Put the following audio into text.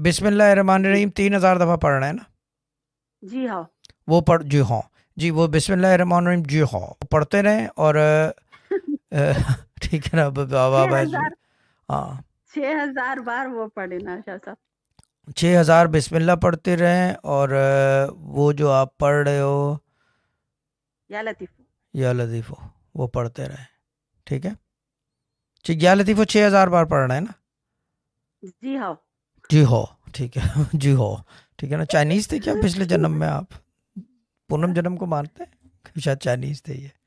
रहीम तीन हज़ार दफ़ा पढ़ना है ना जी हाँ वो पढ़ जी हाँ जी वो रहीम जी हाँ पढ़ते रहे और ठीक है ना बाबा हाँ हज़ार बार वो पढ़ना शाह हज़ार बिस्मिल्लाह पढ़ते रहे और वो जो आप पढ़ रहे हो या लतीफ़ो या लतीफ़ो वो पढ़ते रहे ठीक है या लतीफ़ो छह हज़ार बार पढ़ना है ना जी हाँ जी हो ठीक है जी हो ठीक है ना चाइनीज थे क्या पिछले जन्म में आप पूनम जन्म को मानते हैं शायद चाइनीज थे ये